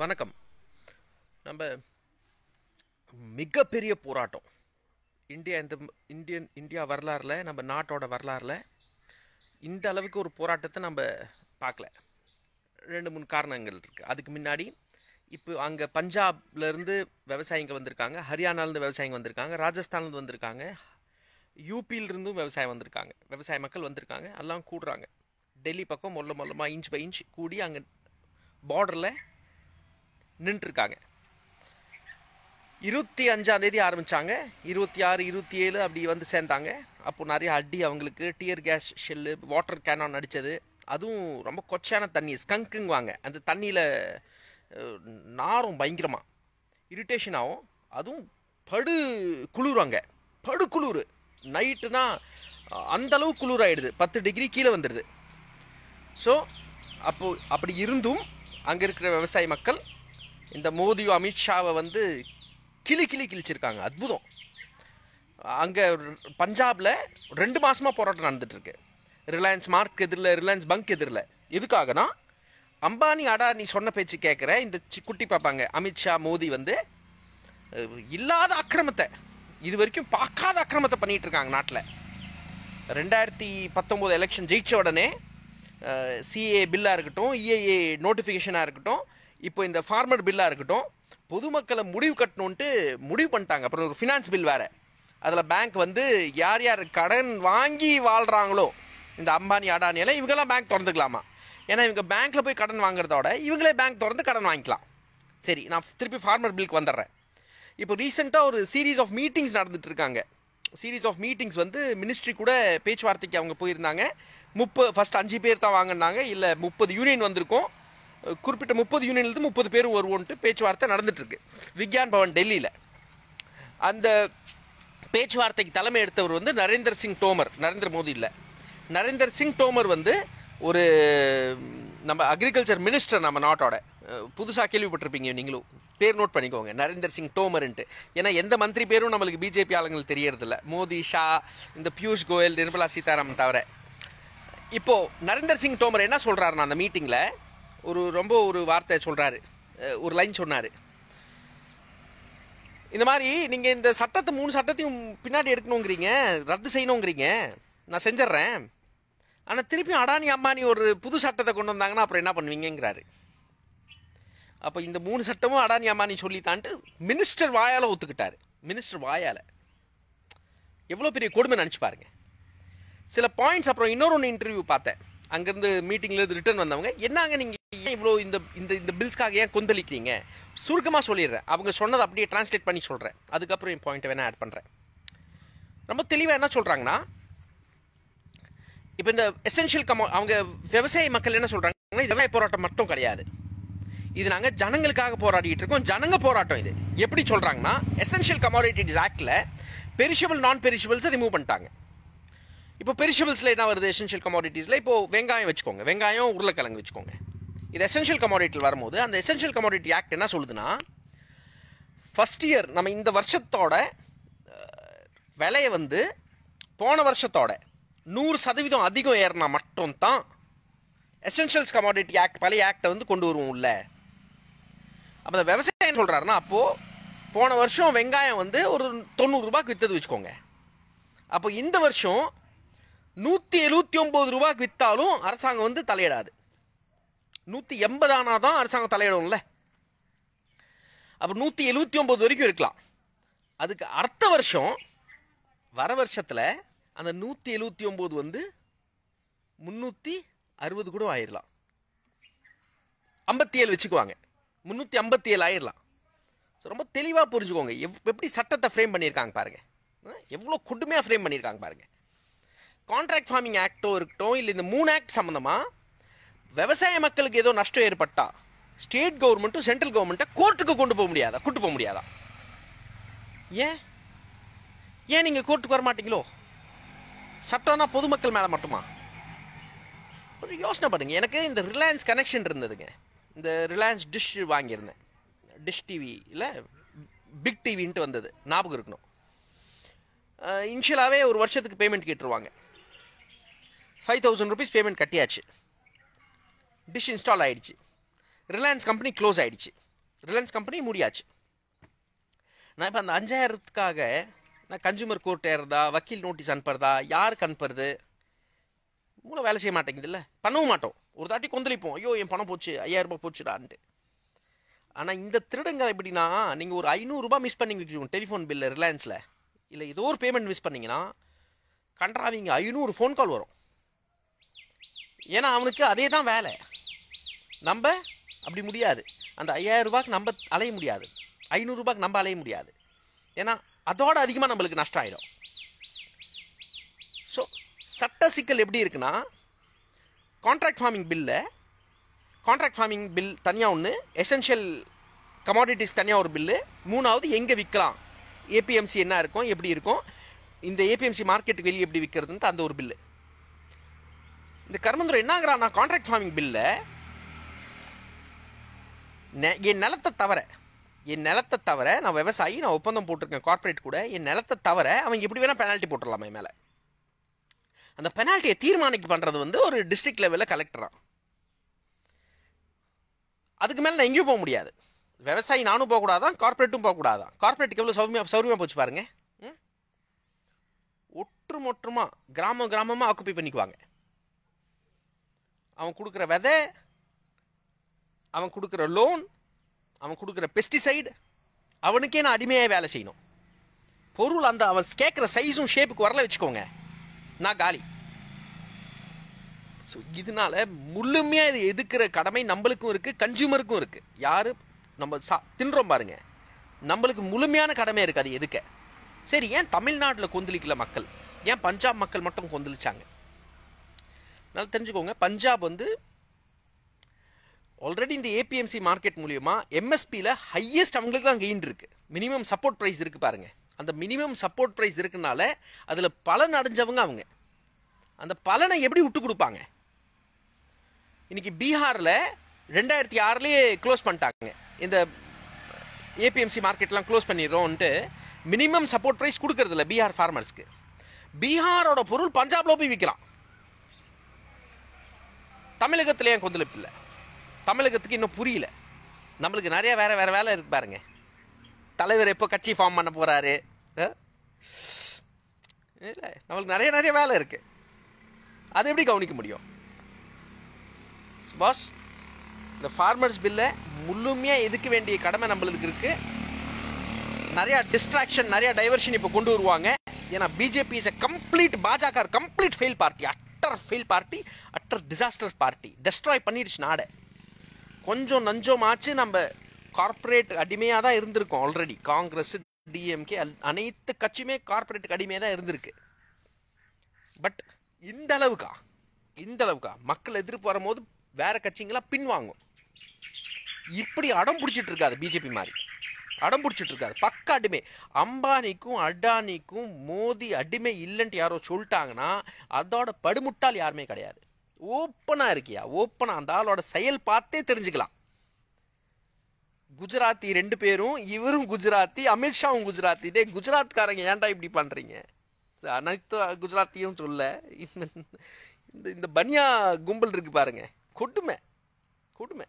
வணக்கம் நம்ம மிகப்பெரிய போராட்டம் இந்தியா இந்த இந்தியன் இந்தியா வரலாறில் நம்ம நாட்டோட வரலாறில் இந்த அளவுக்கு ஒரு போராட்டத்தை நம்ம பார்க்கல ரெண்டு மூணு காரணங்கள் இருக்குது அதுக்கு முன்னாடி இப்போ அங்கே பஞ்சாப்லேருந்து விவசாயிங்க வந்திருக்காங்க ஹரியானாலேருந்து விவசாயிங்க வந்திருக்காங்க ராஜஸ்தான்லேருந்து வந்திருக்காங்க யூபியிலிருந்தும் விவசாயம் வந்திருக்காங்க விவசாய மக்கள் வந்திருக்காங்க எல்லாம் கூடுறாங்க டெல்லி பக்கம் மொல்ல மொல்லமாக இன்ச் பை இன்ச் கூடி அங்கே பார்டரில் நின்றுருக்காங்க இருபத்தி அஞ்சாம் தேதி ஆரம்பித்தாங்க இருபத்தி ஆறு இருபத்தி ஏழு அப்படி வந்து சேர்ந்தாங்க அப்போ நிறைய அடி அவங்களுக்கு tear gas shell water cannon அடித்தது அதுவும் ரொம்ப கொச்சையான தண்ணி ஸ்கங்குங்குவாங்க அந்த தண்ணியில் நாரும் பயங்கரமாக இரிட்டேஷன் ஆகும் அதுவும் படு குளிருவாங்க படு குளிர் நைட்டுனா அந்தளவு குளிராகிடுது பத்து டிகிரி கீழே வந்துடுது ஸோ அப்போது அப்படி இருந்தும் அங்கே இருக்கிற விவசாய மக்கள் இந்த மோதியும் அமித்ஷாவை வந்து கிளி கிளி கிழிச்சிருக்காங்க அற்புதம் அங்கே பஞ்சாபில் ரெண்டு மாதமாக போராட்டம் நடந்துகிட்ருக்கு ரிலையன்ஸ் மார்க் எதிரில் ரிலையன்ஸ் பங்க் எதிரில் எதுக்காகனா அம்பானி அடானி சொன்ன பேச்சு கேட்குற இந்த குட்டி பார்ப்பாங்க அமித்ஷா மோதி வந்து இல்லாத அக்கிரமத்தை இது வரைக்கும் பார்க்காத அக்கிரமத்தை பண்ணிகிட்டு இருக்காங்க நாட்டில் ரெண்டாயிரத்தி பத்தொம்போது எலெக்ஷன் ஜெயித்த உடனே சிஏ பில்லாக இருக்கட்டும் இஏஏ e நோட்டிஃபிகேஷனாக இருக்கட்டும் இப்போ இந்த ஃபார்மர் பில்லாக இருக்கட்டும் பொதுமக்களை முடிவு கட்டணுன்ட்டு முடிவு பண்ணிட்டாங்க அப்புறம் ஒரு ஃபினான்ஸ் பில் வேறு அதில் பேங்க் வந்து யார் யார் கடன் வாங்கி வாழ்கிறாங்களோ இந்த அம்பானி அடானி எல்லாம் இவங்கெல்லாம் பேங்க் திறந்துக்கலாமா ஏன்னா இவங்க பேங்க்கில் போய் கடன் வாங்குறதோட இவங்களே பேங்க் திறந்து கடன் வாங்கிக்கலாம் சரி நான் திருப்பி ஃபார்மர் பில்க்கு வந்துடுறேன் இப்போ ரீசெண்டாக ஒரு சீரீஸ் ஆஃப் மீட்டிங்ஸ் நடந்துகிட்ருக்காங்க இருக்காங்க சீரீஸ் ஆஃப் மீட்டிங்ஸ் வந்து மினிஸ்ட்ரி கூட பேச்சுவார்த்தைக்கு அவங்க போயிருந்தாங்க முப்பது ஃபஸ்ட் அஞ்சு பேர் தான் வாங்கினாங்க இல்லை முப்பது யூனியன் வந்திருக்கும் குறிப்பிட்ட முப்பது யூனியன்லேருந்து முப்பது பேர் வருவோன்ட்டு பேச்சுவார்த்தை நடந்துட்டுருக்கு விக்யான் பவன் டெல்லியில் அந்த பேச்சுவார்த்தைக்கு தலைமை எடுத்தவர் வந்து நரேந்திர சிங் தோமர் நரேந்திர மோடி இல்லை நரேந்திர சிங் தோமர் வந்து ஒரு நம்ம அக்ரிகல்ச்சர் மினிஸ்டர் நம்ம நாட்டோட புதுசாக கேள்விப்பட்டிருப்பீங்க நீங்களும் பேர் நோட் பண்ணிக்கோங்க நரேந்திர சிங் டோமர்ன்ட்டு ஏன்னா எந்த மந்திரி பேரும் நம்மளுக்கு பிஜேபி ஆளுங்கள் தெரியறதில்ல மோடி ஷா இந்த பியூஷ் கோயல் நிர்மலா சீதாராமன் தவிர இப்போது நரேந்திர சிங் தோமர் என்ன சொல்கிறாருன்னா அந்த மீட்டிங்கில் ஒரு ரொம்ப ஒரு வார்த்தை சொல்கிறாரு ஒரு லைன் சொன்னார் இந்த மாதிரி நீங்கள் இந்த சட்டத்தை மூணு சட்டத்தையும் பின்னாடி எடுக்கணுங்கிறீங்க ரத்து செய்யணுங்கிறீங்க நான் செஞ்சிட்றேன் ஆனால் திருப்பியும் அடானி அம்பானி ஒரு புது சட்டத்தை கொண்டு வந்தாங்கன்னா அப்புறம் என்ன பண்ணுவீங்கிறாரு அப்போ இந்த மூணு சட்டமும் அடானி அம்பானி சொல்லித்தான்ட்டு மினிஸ்டர் வாயால் ஒத்துக்கிட்டார் மினிஸ்டர் வாயால் எவ்வளோ பெரிய கொடுமை நினச்சி பாருங்க சில பாயிண்ட்ஸ் அப்புறம் இன்னொரு ஒன்று இன்டர்வியூ பார்த்தேன் அங்கேருந்து மீட்டிங்லேருந்து ரிட்டர்ன் வந்தவங்க என்னங்க நீங்கள் ஏன் இவ்வளோ இந்த இந்த இந்த பில்ஸ்க்காக ஏன் கொந்தளிக்கிறீங்க சுருக்கமாக சொல்லிடுறேன் அவங்க சொன்னதை அப்படியே டிரான்ஸ்லேட் பண்ணி சொல்கிறேன் அதுக்கப்புறம் என் பாயிண்ட்டை வேணால் ஆட் பண்ணுறேன் ரொம்ப தெளிவாக என்ன சொல்கிறாங்கன்னா இப்போ இந்த எசென்ஷியல் கமோ அவங்க விவசாய மக்கள் என்ன சொல்கிறாங்கன்னா இது விவசாய போராட்டம் மட்டும் கிடையாது இது நாங்கள் ஜனங்களுக்காக போராடிட்டு இருக்கோம் ஜனங்க போராட்டம் இது எப்படி சொல்கிறாங்கன்னா எசென்ஷியல் கமாடிட்டிஸ் ஆக்டில் பெரிஷபிள் நான் பெரிஷபிள்ஸை ரிமூவ் பண்ணிட்டாங்க இப்போ பெரிஷபிள்ஸில் என்ன வருது எசென்ஷியல் கமாடிட்டிஸில் இப்போது வெங்காயம் வச்சுக்கோங்க வெங்காயம் உருளைக்கிழங்கு வச்சுக்கோங்க இது எசென்ஷியல் கமாடிட்டியில் வரும்போது அந்த எசென்ஷியல் கமாடிட்டி ஆக்ட் என்ன சொல்லுதுன்னா ஃபஸ்ட் இயர் நம்ம இந்த வருஷத்தோட விலையை வந்து போன வருஷத்தோட நூறு சதவீதம் அதிகம் ஏறினா மட்டும்தான் எசென்ஷியல்ஸ் கமாடிட்டி ஆக்ட் பழைய ஆக்டை வந்து கொண்டு வருவோம் இல்லை அப்போ அந்த விவசாயம் சொல்கிறாருன்னா அப்போது போன வருஷம் வெங்காயம் வந்து ஒரு தொண்ணூறுரூபாய்க்கு விற்றது வச்சுக்கோங்க அப்போ இந்த வருஷம் நூற்றி எழுபத்தி ஒம்பது ரூபாய்க்கு விற்றாலும் அரசாங்கம் வந்து தலையிடாது நூற்றி எண்பது ஆனால் தான் அரசாங்கம் தலையிடும்ல அப்போ நூற்றி எழுபத்தி ஒம்பது வரைக்கும் இருக்கலாம் அதுக்கு அடுத்த வருஷம் வர வருஷத்தில் அந்த நூற்றி எழுபத்தி ஒம்பது வந்து முந்நூற்றி அறுபது கூட ஆயிடலாம் ஐம்பத்தி ஏழு வச்சுக்குவாங்க முந்நூற்றி ஐம்பத்தி ஏழு ஆயிடலாம் ஸோ ரொம்ப தெளிவாக புரிஞ்சுக்கோங்க எவ் எப்படி சட்டத்தை ஃப்ரேம் பண்ணியிருக்காங்க பாருங்கள் எவ்வளோ கொடுமையாக ஃப்ரேம் பண்ணியிருக்காங்க பாருங்கள் கான்ட்ராக்ட் ஃபார்மிங் ஆக்டோ இருக்கட்டும் இல்லை இந்த மூணு ஆக்ட் சம்மந்தமாக விவசாய மக்களுக்கு ஏதோ நஷ்டம் ஏற்பட்டா ஸ்டேட் கவர்மெண்ட்டும் சென்ட்ரல் கவர்மெண்ட்டை கோர்ட்டுக்கு கொண்டு போக முடியாதா கூட்டு போக முடியாதா ஏன் ஏன் நீங்கள் கோர்ட்டுக்கு வர மாட்டீங்களோ சட்டம்னா பொதுமக்கள் மேலே மட்டுமா ஒரு யோசனை பண்ணுங்கள் எனக்கு இந்த ரிலையன்ஸ் கனெக்ஷன் இருந்ததுங்க இந்த ரிலையன்ஸ் டிஷ் வாங்கியிருந்தேன் டிஷ் டிவியில் பிக் டிவின்ட்டு வந்தது ஞாபகம் இருக்கணும் இன்ஷியலாகவே ஒரு வருஷத்துக்கு பேமெண்ட் கேட்டுருவாங்க ஃபைவ் தௌசண்ட் ருபீஸ் பேமெண்ட் கட்டியாச்சு டிஷ் இன்ஸ்டால் ஆகிடுச்சு ரிலையன்ஸ் கம்பெனி க்ளோஸ் ஆகிடுச்சு ரிலையன்ஸ் கம்பெனி முடியாச்சு நான் இப்போ அந்த அஞ்சாயிரத்துக்காக நான் கன்சூமர் கோர்ட் ஏறுறதா வக்கீல் நோட்டீஸ் அனுப்புறதா யாருக்கு அனுப்புறது மூளை வேலை செய்ய மாட்டேங்குதுல்ல பண்ணவும் மாட்டோம் ஒரு தாட்டி கொந்தளிப்போம் ஐயோ என் பணம் போச்சு ஐயாயிரரூபா போச்சுடான்ட்டு ஆனால் இந்த திருடங்கள் எப்படின்னா நீங்கள் ஒரு ஐநூறுரூபா மிஸ் பண்ணிங்க டெலிஃபோன் பில்லு ரிலையன்ஸில் இல்லை ஏதோ ஒரு பேமெண்ட் மிஸ் பண்ணிங்கன்னா கண்டாவீங்க ஐநூறு ஃபோன் கால் வரும் ஏன்னா அவனுக்கு அதே தான் வேலை நம்ம அப்படி முடியாது அந்த ஐயாயிரம் ரூபாய்க்கு நம்ம அலைய முடியாது ஐநூறுரூபாய்க்கு நம்ம அலைய முடியாது ஏன்னா அதோட அதிகமாக நம்மளுக்கு நஷ்டம் ஆயிடும் ஸோ சட்ட சிக்கல் எப்படி இருக்குன்னா கான்ட்ராக்ட் ஃபார்மிங் பில்லில் கான்ட்ராக்ட் ஃபார்மிங் பில் தனியாக ஒன்று எசென்ஷியல் கமாடிட்டிஸ் தனியாக ஒரு பில்லு மூணாவது எங்கே விற்கலாம் ஏபிஎம்சி என்ன இருக்கும் எப்படி இருக்கும் இந்த ஏபிஎம்சி மார்க்கெட்டுக்கு வெளியே எப்படி விற்கிறதுன்ட்டு அந்த ஒரு பில்லு இந்த கர்மந்துரை என்ன நான் கான்ட்ராக்ட் ஃபார்மிங் பில்லை என் நிலத்தை தவிர என் நிலத்தை தவிர நான் விவசாயி நான் ஒப்பந்தம் போட்டிருக்கேன் கார்ப்பரேட் கூட என் நிலத்தை தவிர அவங்க எப்படி வேணால் பெனால்ட்டி போட்டுடலாமே மேலே அந்த பெனால்ட்டியை தீர்மானிக்க பண்ணுறது வந்து ஒரு டிஸ்ட்ரிக்ட் லெவலில் கலெக்டராக அதுக்கு மேலே நான் எங்கேயும் போக முடியாது விவசாயி நானும் போகக்கூடாதான் கார்ப்பரேட்டும் போகக்கூடாதான் கார்ப்பரேட்டுக்கு எவ்வளோ சௌரியமாக சௌரியமாக போச்சு பாருங்க ஒற்று மொற்றமாக கிராமம் கிராமமாக ஆக்குப்பை பண்ணிக்குவாங்க அவன் கொடுக்குற விதை அவன் கொடுக்குற லோன் அவன் கொடுக்குற பெஸ்டிசைடு அவனுக்கே நான் அடிமையாக வேலை செய்யணும் பொருள் அந்த அவன் கேட்குற சைஸும் ஷேப்புக்கு வரல வச்சுக்கோங்க நான் காலி ஸோ இதனால முழுமையாக இது எதுக்கிற கடமை நம்மளுக்கும் இருக்குது கன்சியூமருக்கும் இருக்குது யார் நம்ம சா தின்றோம் பாருங்க நம்மளுக்கு முழுமையான கடமை இருக்குது அது எதுக்க சரி ஏன் தமிழ்நாட்டில் கொந்தளிக்கல மக்கள் ஏன் பஞ்சாப் மக்கள் மட்டும் கொந்தளிச்சாங்க அதனால் தெரிஞ்சுக்கோங்க பஞ்சாப் வந்து ஆல்ரெடி இந்த ஏபிஎம்சி மார்க்கெட் மூலியமா எம்எஸ்பியில் ஹையஸ்ட் அவங்களுக்கு தான் கெயின் இருக்கு மினிமம் சப்போர்ட் ப்ரைஸ் இருக்கு பாருங்க அந்த மினிமம் சப்போர்ட் ப்ரைஸ் இருக்குனால அதில் பலன் அடைஞ்சவங்க அவங்க அந்த பலனை எப்படி விட்டு கொடுப்பாங்க இன்னைக்கு பீகாரில் ரெண்டாயிரத்தி ஆறுலேயே க்ளோஸ் பண்ணிட்டாங்க இந்த ஏபிஎம்சி மார்க்கெட்லாம் க்ளோஸ் பண்ணிடுறோன்ட்டு மினிமம் சப்போர்ட் ப்ரைஸ் கொடுக்கறதில்ல பீகார் ஃபார்மர்ஸ்க்கு பீகாரோட பொருள் பஞ்சாப்ல போய் விற்கலாம் தமிழகத்தில் ஏன் கொந்தளிப்பு இல்லை தமிழகத்துக்கு இன்னும் புரியல நம்மளுக்கு நிறையா வேறு வேறு வேலை இருக்கு பாருங்க தலைவர் எப்போ கட்சி ஃபார்ம் பண்ண போகிறாரு இல்லை நம்மளுக்கு நிறைய நிறைய வேலை இருக்குது அதை எப்படி கவனிக்க முடியும் பாஸ் இந்த ஃபார்மர்ஸ் பில்லை முழுமையாக எதுக்க வேண்டிய கடமை நம்மளுக்கு இருக்குது நிறையா டிஸ்ட்ராக்ஷன் நிறையா டைவர்ஷன் இப்போ கொண்டு வருவாங்க ஏன்னா BJP is a complete Bhajaka complete fail party utter fail party utter disaster party destroy பண்ணிடுச்சு நாடை கொஞ்சம் நஞ்சமாச்சு நம்ம கார்பரேட் அடிமையாக தான் இருந்திருக்கோம் ஆல்ரெடி காங்கிரஸ் டிஎம்கே அனைத்து கட்சியுமே கார்ப்பரேட்டுக்கு அடிமையாக தான் இருந்திருக்கு பட் இந்த அளவுக்கா இந்த அளவுக்கா மக்கள் எதிர்ப்பு வரும்போது வேற கட்சிங்களாம் பின்வாங்கும் இப்படி அடம் பிடிச்சிட்டு இருக்காது பிஜேபி மாதிரி அடம் பிடிச்சிட்டு இருக்காது பக்க அடிமை அம்பானிக்கும் அடானிக்கும் மோதி அடிமை இல்லைன்ட்டு யாரோ சொல்லிட்டாங்கன்னா அதோட படுமுட்டால் யாருமே கிடையாது ஓப்பனாக இருக்கியா ஓப்பனாக அந்த ஆளோட செயல் பார்த்தே தெரிஞ்சுக்கலாம் குஜராத்தி ரெண்டு பேரும் இவரும் குஜராத்தி அமித்ஷாவும் குஜராத்தி டே குஜராத்காரங்க ஏன்டா இப்படி பண்ணுறீங்க அனைத்து குஜராத்தியும் சொல்ல இந்த இந்த பனியா கும்பல் இருக்கு பாருங்க கொடுமை கொடுமை